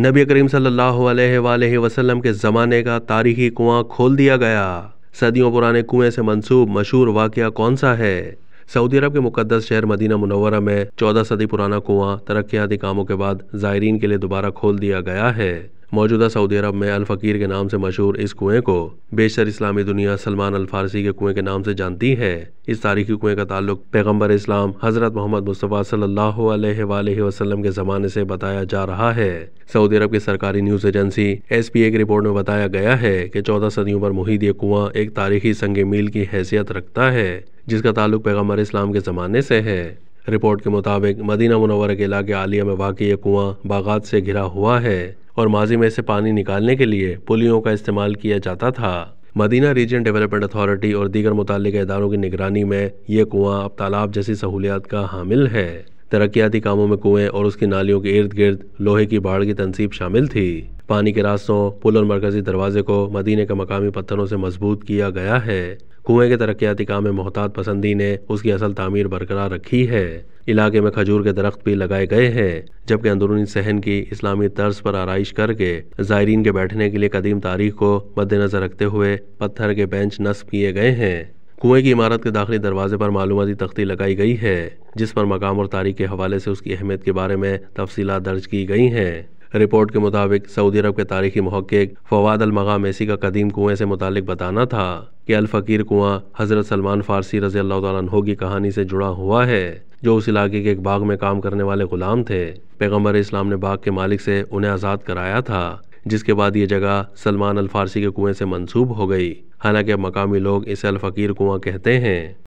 नबी करीम सल्ह अलैहि के ज़माने का तारीखी कुआं खोल दिया गया सदियों पुराने कुएं से मंसूब मशहूर वाक़ कौन सा है सऊदी अरब के मुकदस शहर मदीना मुनवरा में चौदह सदी पुराना कुआं तरक्याती कामों के बाद ज़ायरीन के लिए दोबारा खोल दिया गया है मौजूदा सऊदी अरब में अल फ़कीर के नाम से मशहूर इस कुएं को बेशर इस्लामी दुनिया सलमान अल फारसी के कुएं के नाम से जानती है इस तारीखी कुएं का ताल्लुक पैगम्बर इस्लाम हज़रत मोहम्मद मुस्तफ़ा सल्लल्लाहु अलैहि वसल्लम के ज़माने से बताया जा रहा है सऊदी अरब की सरकारी news agency S P A की रिपोर्ट में बताया गया है कि चौदह सदियों पर मुहिद ये कुआं एक तारीखी संग मील की हैसियत रखता है जिसका ताल्लुक पैगम्बर इस्लाम के ज़माने से है रिपोर्ट के मुताबिक मदीना मुनवर के इलाके आलिया में वाकई ये कुआं बागात से घिरा हुआ है और माजी में से पानी निकालने के लिए पुलियों का इस्तेमाल किया जाता था मदीना रीजन डेवलपमेंट अथॉरिटी और दीगर मुतल इदारों की निगरानी में ये कुआं अब तालाब जैसी सहूलियात का हामिल है तरक्याती कामों में कुएं और उसकी नालियों के इर्द गिर्द लोहे की बाढ़ की तनसीब शामिल थी पानी के रास्तों पुल और मरकजी दरवाजे को मदीने के मकामी पत्थरों से मजबूत किया गया है कुएं के तरक्याती काम में मोहतात पसंदी ने उसकी असल तामीर बरकरार रखी है इलाके में खजूर के दरख्त भी लगाए गए हैं जबकि अंदरूनी सहन की इस्लामी तर्ज पर आरइश करके ज़ायरीन के बैठने के लिए कदीम तारीख को मद्देनजर रखते हुए पत्थर के बेंच नस्ब किए गए हैं कुएं की इमारत के दाखिली दरवाजे पर मालूमती तख्ती लगाई गई है जिस पर मकाम और तारीख के हवाले से उसकी अहमियत के बारे में तफसीला दर्ज की गई हैं रिपोर्ट के मुताबिक सऊदी अरब के तारीखी महक्क फवाद अलमगा मेसी का कदीम कुएं से मुतालिक बताना था कि अल फ़कीर कुआं हज़रत सलमान फ़ारसी रज़ी अल्लाह की कहानी से जुड़ा हुआ है जो उस इलाके के एक बाग में काम करने वाले ग़ुलाम थे पैगम्बर इस्लाम ने बाग के मालिक से उन्हें आज़ाद कराया था जिसके बाद ये जगह सलमान अल फारसी के कुएं से मंसूब हो गई हालांकि अब मकामी लोग इसे अल फ़कीर कुआं कहते हैं